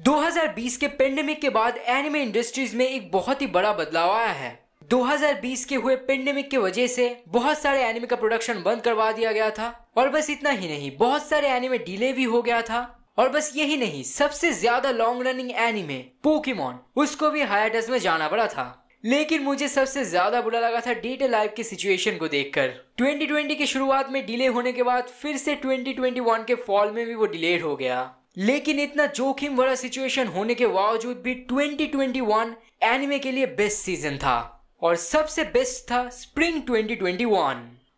2020 के पेंडेमिक के बाद एनिमे इंडस्ट्रीज में एक बहुत ही बड़ा बदलाव आया है 2020 के हुए पेंडेमिक के वजह से बहुत सारे एनिमे का प्रोडक्शन बंद करवा दिया गया था और बस इतना ही नहीं बहुत सारे एनिमे डिले भी हो गया था और बस यही नहीं सबसे ज्यादा लॉन्ग रनिंग एनिमे पोकेमोन उसको भी हायाटस में जाना पड़ा था लेकिन मुझे सबसे ज्यादा बुरा लगा था डेटा लाइफ की सिचुएशन को देखकर 2020 की शुरुआत में डिले होने के बाद फिर से 2021 के फॉल में भी वो डिलेड हो गया लेकिन इतना जोखिम भरा सिचुएशन होने के बावजूद भी 2021 एनिमे के लिए बेस्ट सीजन था और सबसे बेस्ट था स्प्रिंग 2021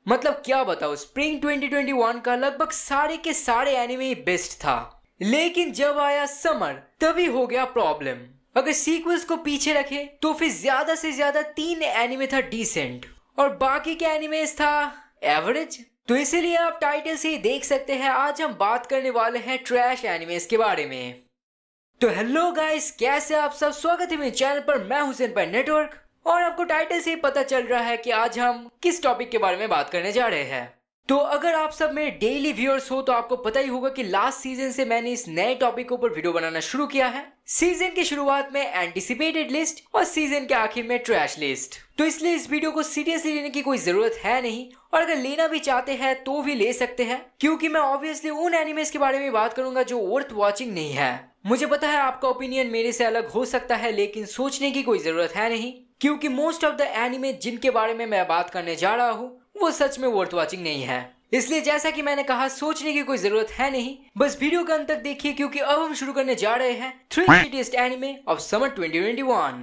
मतलब क्या बताओ स्प्रिंग 2021 का लगभग सारे के सारे एनिमे ही बेस्ट था लेकिन जब आया समर तभी हो गया प्रॉब्लम अगर सीक्वेंस को पीछे रखे तो फिर ज्यादा से ज्यादा तीन एनिमे था डिसेंट और बाकी के एनिमेस था एवरेज तो इसीलिए आप टाइटल से ही देख सकते हैं आज हम बात करने वाले हैं ट्रैश एनिमेस के बारे में तो हेलो गाइस कैसे आप सब स्वागत है मेरे चैनल पर मैं हुसैन पर नेटवर्क और आपको टाइटल से ही पता चल रहा है कि आज हम किस टॉपिक के बारे में बात करने जा रहे हैं तो अगर आप सब मेरे डेली व्यूअर्स हो तो आपको पता ही होगा कि लास्ट सीजन से मैंने इस नए टॉपिक के ऊपर वीडियो बनाना शुरू किया है सीजन की शुरुआत में एंटिसिपेटेड लिस्ट और सीजन के आखिर में ट्रैश लिस्ट तो इसलिए इस वीडियो को सीरियसली लेने की कोई जरूरत है नहीं और अगर लेना भी चाहते हैं तो भी ले सकते हैं क्योंकि मैं ऑब्वियसली उन एनिमेस के बारे में बात करूंगा जो वर्थ वॉचिंग नहीं है मुझे पता है आपका ओपिनियन मेरे से अलग हो सकता है लेकिन सोचने की कोई जरूरत है नहीं क्योंकि मोस्ट ऑफ द एनिमे जिनके बारे में मैं बात करने जा रहा हूँ वो सच में वर्थ वॉचिंग नहीं है इसलिए जैसा कि मैंने कहा सोचने की कोई जरूरत है नहीं बस वीडियो का अंत तक देखिए क्योंकि अब हम शुरू करने जा रहे हैं three latest anime of summer 2021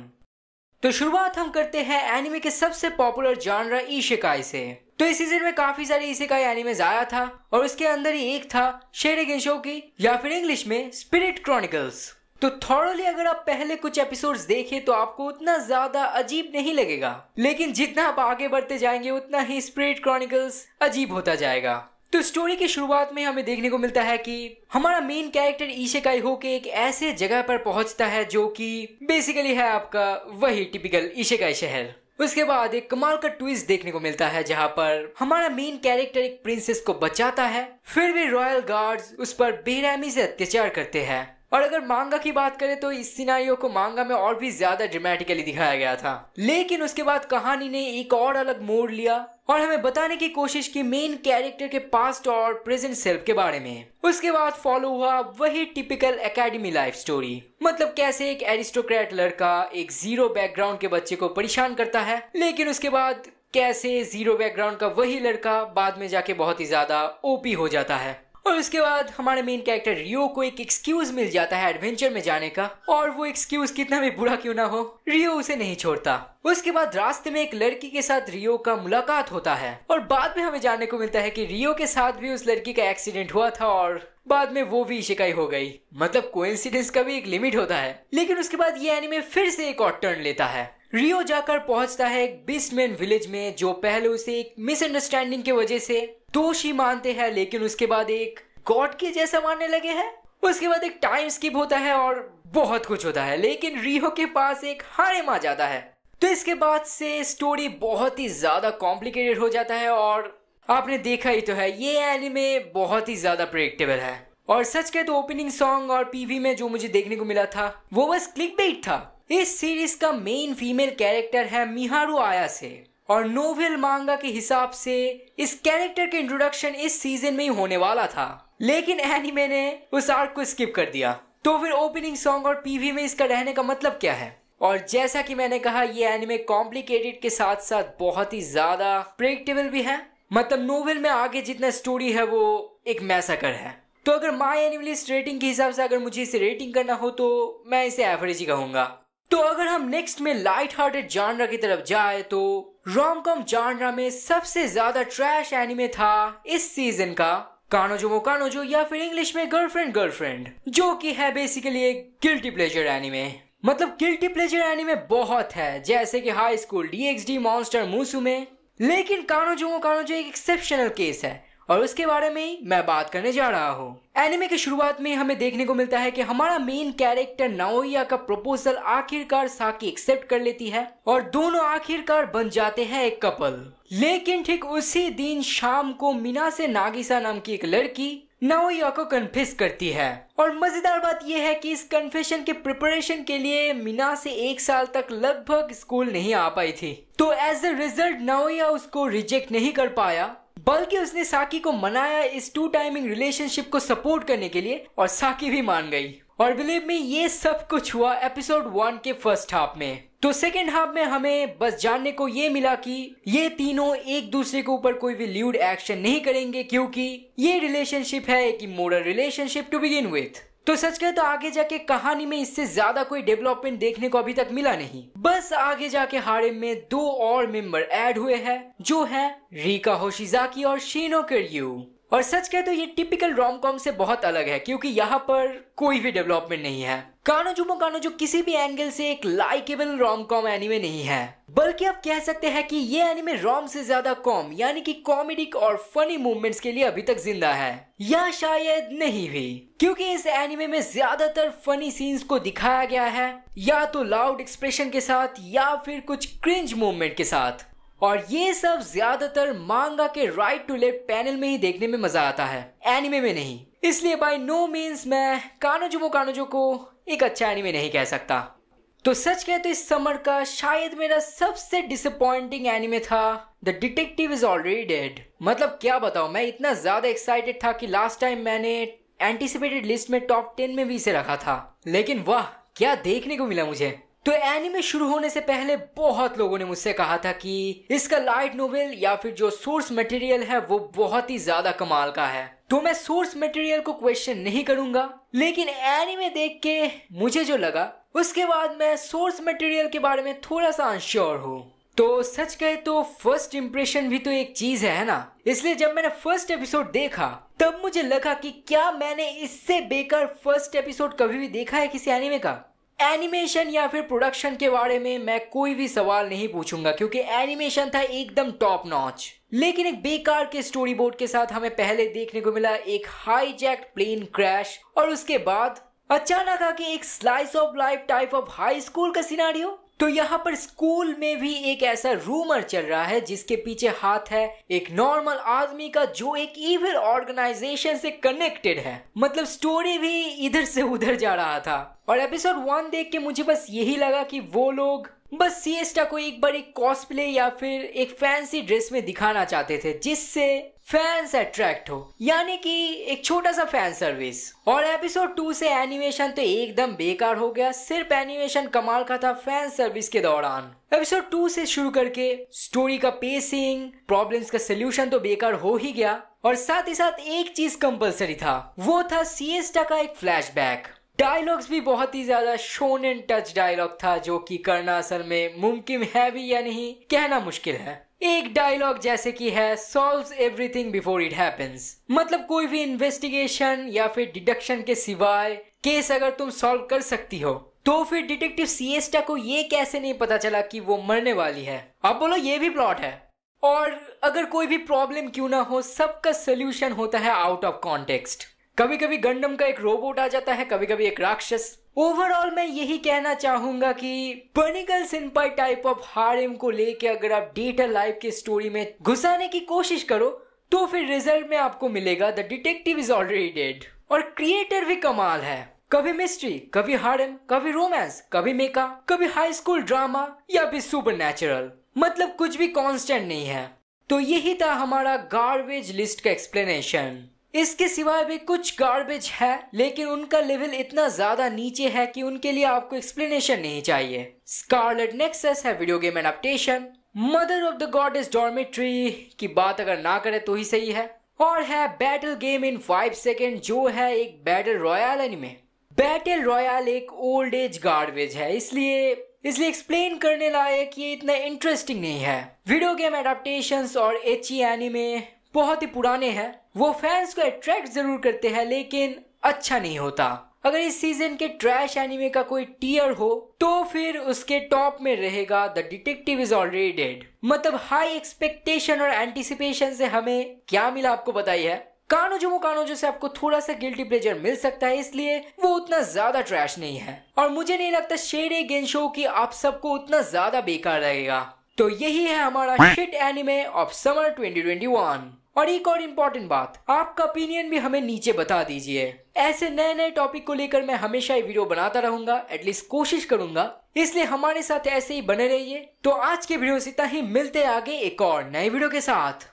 तो शुरुआत हम करते हैं एनिमे के सबसे पॉपुलर जानरा ईशिकाई से तो इस सीजन में काफी सारे ईशिकाई एनिमेज आया था और उसके अंदर ही एक था शेर की या फिर इंग्लिश में स्पिरिट क्रॉनिकल्स तो थोड़ोली अगर आप पहले कुछ एपिसोड्स देखे तो आपको उतना ज्यादा अजीब नहीं लगेगा लेकिन जितना आप आगे बढ़ते जाएंगे उतना ही स्प्रिट क्रॉनिकल्स अजीब होता जाएगा तो स्टोरी की शुरुआत में हमें देखने को मिलता है कि हमारा मेन कैरेक्टर ईशेकाई होके एक ऐसे जगह पर पहुंचता है जो कि बेसिकली है आपका वही टिपिकल ईशेकाई शहर उसके बाद एक कमाल का ट्विस्ट देखने को मिलता है जहाँ पर हमारा मेन कैरेक्टर एक प्रिंसेस को बचाता है फिर भी रॉयल गार्ड्स उस पर बेरहमी से अत्याचार करते हैं और अगर मांगा की बात करें तो इस सिनाइयों को मांगा में और भी ज्यादा ड्रामेटिकली दिखाया गया था लेकिन उसके बाद कहानी ने एक और अलग मोड़ लिया और हमें बताने की कोशिश की मेन कैरेक्टर के पास्ट और प्रेजेंट सेल्फ के बारे में उसके बाद फॉलो हुआ वही टिपिकल एकेडमी लाइफ स्टोरी मतलब कैसे एक एरिस्टोक्रेट लड़का एक जीरो बैकग्राउंड के बच्चे को परेशान करता है लेकिन उसके बाद कैसे जीरो बैकग्राउंड का वही लड़का बाद में जाके बहुत ही ज्यादा ओपी हो जाता है और उसके बाद हमारे मेन कैरेक्टर रियो को एक एक्सक्यूज मिल जाता है एडवेंचर में जाने का और वो एक्सक्यूज कितना भी बुरा क्यों ना हो रियो उसे नहीं छोड़ता उसके बाद रास्ते में एक लड़की के साथ रियो का मुलाकात होता है और बाद में हमें जानने को मिलता है कि रियो के साथ भी उस लड़की का एक्सीडेंट हुआ था और बाद में वो भी शिकाई हो गई मतलब कोइंसिडेंस का भी एक लिमिट होता है लेकिन उसके बाद ये एनिमे फिर से एक और टर्न लेता है रियो जाकर पहुंचता है एक बिस्टमैन विलेज में जो पहले उसे एक मिसअंडरस्टैंडिंग की वजह से दोषी मानते हैं लेकिन उसके बाद एक गॉड के जैसा मानने लगे हैं उसके बाद एक टाइम स्किप होता है और बहुत कुछ होता है लेकिन रियो के पास एक हारे मा जाता है तो इसके बाद से स्टोरी बहुत ही ज्यादा कॉम्प्लिकेटेड हो जाता है और आपने देखा ही तो है ये एनिमे बहुत ही ज्यादा प्रेडिक्टेबल है और सच कहे तो ओपनिंग सॉन्ग और पीवी में जो मुझे देखने को मिला था वो बस क्लिक बेट था इस सीरीज का मेन फीमेल कैरेक्टर है मिहारू आया से और नोवेल मांगा के हिसाब से इस कैरेक्टर के इंट्रोडक्शन इस सीजन में ही होने वाला था लेकिन एनिमे ने उस आर्क को स्किप कर दिया तो फिर ओपनिंग सॉन्ग और पीवी में इसका रहने का मतलब क्या है और जैसा कि मैंने कहा ये एनिमे कॉम्प्लिकेटेड के साथ साथ बहुत ही ज्यादा प्रेडिक्टेबल भी है मतलब नोवेल में आगे जितना स्टोरी है वो एक मैसाकर है तो अगर माय एनिमलिस्ट रेटिंग के हिसाब से अगर मुझे इसे रेटिंग करना हो तो मैं इसे एवरेज ही कहूंगा तो अगर हम नेक्स्ट में लाइट हार्टेड जानरा की तरफ जाए तो रोम कॉम जानरा में सबसे ज्यादा ट्रैश एनिमे था इस सीजन का कानोजो वो कानोजो या फिर इंग्लिश में गर्लफ्रेंड गर्लफ्रेंड जो कि है बेसिकली एक गिल्टी प्लेजर एनिमे मतलब गिल्टी प्लेजर एनिमे बहुत है जैसे कि हाई स्कूल डीएक्सडी मॉन्स्टर मूसू में लेकिन कानोजो वो कानोजो एक एक्सेप्शनल केस है और उसके बारे में ही मैं बात करने जा रहा हूँ एनिमे की शुरुआत में हमें देखने को मिलता है कि हमारा मेन कैरेक्टर नाओया का प्रपोजल आखिरकार साकी एक्सेप्ट कर लेती है और दोनों आखिरकार बन जाते हैं एक कपल लेकिन ठीक उसी दिन शाम को मीना से नागिसा नाम की एक लड़की नाओया को कन्फेस करती है और मजेदार बात यह है कि इस कन्फेशन के प्रिपरेशन के लिए मीना से एक साल तक लगभग स्कूल नहीं आ पाई थी तो एज ए रिजल्ट नाओया उसको रिजेक्ट नहीं कर पाया बल्कि उसने साकी को मनाया इस टू टाइमिंग रिलेशनशिप को सपोर्ट करने के लिए और साकी भी मान गई और बिलीव में ये सब कुछ हुआ एपिसोड वन के फर्स्ट हाफ में तो सेकेंड हाफ में हमें बस जानने को ये मिला कि ये तीनों एक दूसरे के ऊपर कोई भी ल्यूड एक्शन नहीं करेंगे क्योंकि ये रिलेशनशिप है एक immoral relationship to begin with तो सच कहे तो आगे जाके कहानी में इससे ज्यादा कोई डेवलपमेंट देखने को अभी तक मिला नहीं बस आगे जाके हारे में दो और मेंबर ऐड हुए हैं जो हैं रीका होशिजाकी और शीनो यू और सच कहे तो ये टिपिकल रोम कॉम से बहुत अलग है क्योंकि यहाँ पर कोई भी डेवलपमेंट नहीं है कानो जुमो कानो जो किसी भी एंगल से एक लाइकेबल रोम कॉम एनिमे नहीं है बल्कि आप कह सकते हैं कि ये एनिमे रोम से ज्यादा कॉम यानी कि कॉमेडिक और फनी मूवमेंट्स के लिए अभी तक जिंदा है या शायद नहीं भी क्योंकि इस एनिमे में ज्यादातर फनी सीन्स को दिखाया गया है या तो लाउड एक्सप्रेशन के साथ या फिर कुछ क्रिंज मूवमेंट के साथ और ये सब ज्यादातर मांगा के राइट टू लेफ्ट पैनल में ही देखने में मजा आता है एनिमे में नहीं इसलिए बाय नो मीन्स मैं कानोजुमो कानोजो को एक अच्छा एनिमे नहीं कह सकता तो सच कहे तो इस समर का शायद मेरा सबसे डिसअपॉइंटिंग एनिमे था the detective is already dead मतलब क्या बताऊं मैं इतना ज्यादा एक्साइटेड था कि लास्ट टाइम मैंने एंटीसिपेटेड लिस्ट में टॉप टेन में भी इसे रखा था लेकिन वाह क्या देखने को मिला मुझे तो एनिमे शुरू होने से पहले बहुत लोगों ने मुझसे कहा था कि इसका लाइट नोवेल या फिर जो सोर्स मटेरियल है वो बहुत ही ज्यादा कमाल का है तो मैं सोर्स मटेरियल को क्वेश्चन नहीं करूंगा लेकिन एनिमे देख के मुझे जो लगा उसके बाद मैं सोर्स मटेरियल के बारे में थोड़ा सा अनश्योर हूँ तो सच कहे तो फर्स्ट इम्प्रेशन भी तो एक चीज है ना इसलिए जब मैंने फर्स्ट एपिसोड देखा तब मुझे लगा कि क्या मैंने इससे बेकार फर्स्ट एपिसोड कभी भी देखा है किसी एनिमे का एनिमेशन या फिर प्रोडक्शन के बारे में मैं कोई भी सवाल नहीं पूछूंगा क्योंकि एनिमेशन था एकदम टॉप नॉच लेकिन एक बेकार के स्टोरी बोर्ड के साथ हमें पहले देखने को मिला एक हाईजैक प्लेन क्रैश और उसके बाद अचानक आके एक slice of life type of high school का सिनारियो तो यहाँ पर स्कूल में भी एक ऐसा रूमर चल रहा है जिसके पीछे हाथ है एक नॉर्मल आदमी का जो एक ईविल ऑर्गेनाइजेशन से कनेक्टेड है मतलब स्टोरी भी इधर से उधर जा रहा था और एपिसोड वन देख के मुझे बस यही लगा कि वो लोग बस सीएस्टा को एक बार एक कॉस्प्ले या फिर एक फैंसी ड्रेस में दिखाना चाहते थे जिससे फैंस अट्रैक्ट हो यानी कि एक छोटा सा फैन सर्विस और एपिसोड टू से एनिमेशन तो एकदम बेकार हो गया सिर्फ एनिमेशन कमाल का था फैन सर्विस के दौरान एपिसोड टू से शुरू करके स्टोरी का पेसिंग प्रॉब्लम्स का सोल्यूशन तो बेकार हो ही गया और साथ ही साथ एक चीज कंपलसरी था वो था सीएसटा का एक फ्लैशबैक डायलॉग्स भी बहुत ही ज्यादा शोन एंड टच डायलॉग था जो कि करना असल में मुमकिन है भी या नहीं कहना मुश्किल है एक डायलॉग जैसे कि है solve everything before it happens मतलब कोई भी इन्वेस्टिगेशन या फिर डिडक्शन के सिवाय केस अगर तुम सॉल्व कर सकती हो तो फिर डिटेक्टिव सिएस्टा को ये कैसे नहीं पता चला कि वो मरने वाली है अब बोलो ये भी प्लॉट है और अगर कोई भी प्रॉब्लम क्यों ना हो सबका सोल्यूशन होता है आउट ऑफ कॉन्टेक्स्ट कभी कभी गंडम का एक रोबोट आ जाता है कभी कभी एक राक्षस ओवरऑल मैं यही कहना चाहूंगा कि पर्निकल सिंपाई टाइप ऑफ हारिम को लेके अगर आप डेटा लाइफ की स्टोरी में घुसाने की कोशिश करो तो फिर रिजल्ट में आपको मिलेगा the detective is already dead और क्रिएटर भी कमाल है कभी मिस्ट्री कभी हारिम कभी रोमांस कभी मेका कभी हाई स्कूल ड्रामा या फिर सुपर मतलब कुछ भी कॉन्स्टेंट नहीं है तो यही था हमारा गार्बेज लिस्ट का एक्सप्लेनेशन इसके सिवाय भी कुछ गार्बेज है लेकिन उनका लेवल इतना ज्यादा नीचे है कि उनके लिए आपको एक्सप्लेनेशन नहीं चाहिए स्कारलेट नेक्सस है video game adaptation mother of the god is dormitory की बात अगर ना करे तो ही सही है और है battle game in five second जो है एक battle royale anime battle royale एक ओल्ड एज गार्बेज है इसलिए इसलिए एक्सप्लेन करने लायक ये इतना इंटरेस्टिंग नहीं है वीडियो गेम एडाप्टेशन और एच एनिमे e बहुत ही पुराने हैं वो फैंस को अट्रैक्ट जरूर करते हैं लेकिन अच्छा नहीं होता अगर इस सीजन के ट्रैश एनिमे का कोई टीयर हो तो फिर उसके टॉप में रहेगा the detective is already dead मतलब हाई एक्सपेक्टेशन और एंटिसिपेशन से हमें क्या मिला आपको बताइए है कानोजुमो कानोजो से आपको थोड़ा सा गिल्टी प्लेजर मिल सकता है इसलिए वो उतना ज्यादा ट्रैश नहीं है और मुझे नहीं लगता शेरे गेंद शो की आप सबको उतना ज्यादा बेकार रहेगा तो यही है हमारा शिट एनिमे ऑफ समर 2021 और एक और इम्पोर्टेंट बात आपका ओपिनियन भी हमें नीचे बता दीजिए ऐसे नए नए टॉपिक को लेकर मैं हमेशा ये वीडियो बनाता रहूंगा एटलीस्ट कोशिश करूंगा इसलिए हमारे साथ ऐसे ही बने रहिए तो आज के वीडियो से इतना ही मिलते आगे एक और नए वीडियो के साथ